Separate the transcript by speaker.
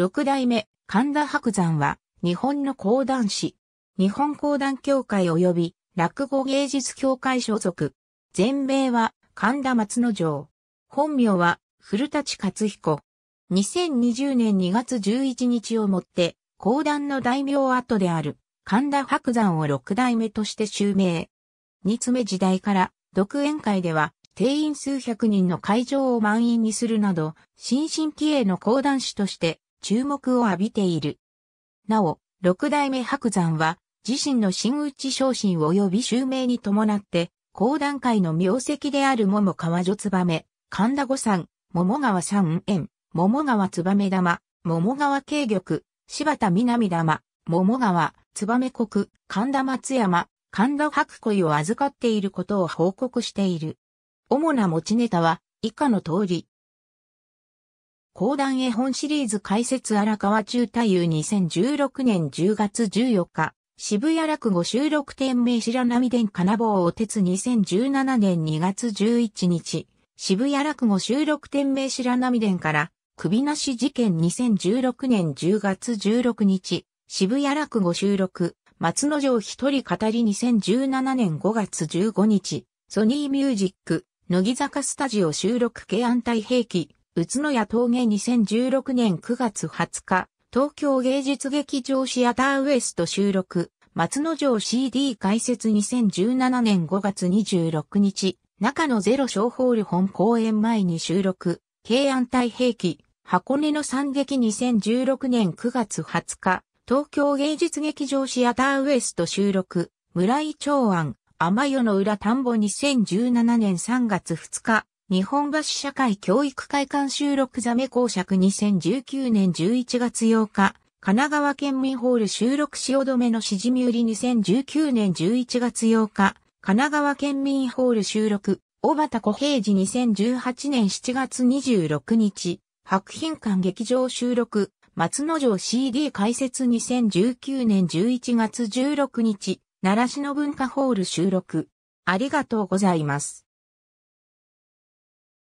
Speaker 1: 六代目神田伯山は日本の講談師、日本講談協会及び落語芸術協会所属。全名は神田松之丞。本名は古立勝彦。2020年2月11日をもって、講談の大名跡である神田伯山を六代目として襲名。二つ目時代から独演会では定員数百人の会場を満員にするなど、新進気鋭の講談師として注目を浴びている。なお、六代目白山は、自身の真打ち昇進及び襲名に伴って、高段階の名跡である桃川女燕、神田五山、桃川三円、桃川燕玉、桃川渓玉、柴田南玉、桃川、燕国、神田松山、神田白恋を預かっていることを報告している。主な持ちネタは、以下の通り、講談絵本シリーズ解説荒川中太夫2016年10月14日、渋谷落語収録店名白波殿金棒お鉄2017年2月11日、渋谷落語収録店名白波殿から、首なし事件2016年10月16日、渋谷落語収録、松之城一人語り2017年5月15日、ソニーミュージック、乃木坂スタジオ収録系安泰兵器、宇都宮峠2016年9月20日、東京芸術劇場シアターウエスト収録、松之城 CD 解説2017年5月26日、中野ゼロ小ホール本公演前に収録、慶安太平記、箱根の惨劇2016年9月20日、東京芸術劇場シアターウエスト収録、村井長安、天夜の裏田んぼ2017年3月2日、日本橋社会教育会館収録ザメ公爵2019年11月8日、神奈川県民ホール収録汐留のしじみ売り2019年11月8日、神奈川県民ホール収録、小畑小平寺2018年7月26日、白品館劇場収録、松之城 CD 解説2019年11月16日、奈良市の文化ホール収録。ありがとうございます。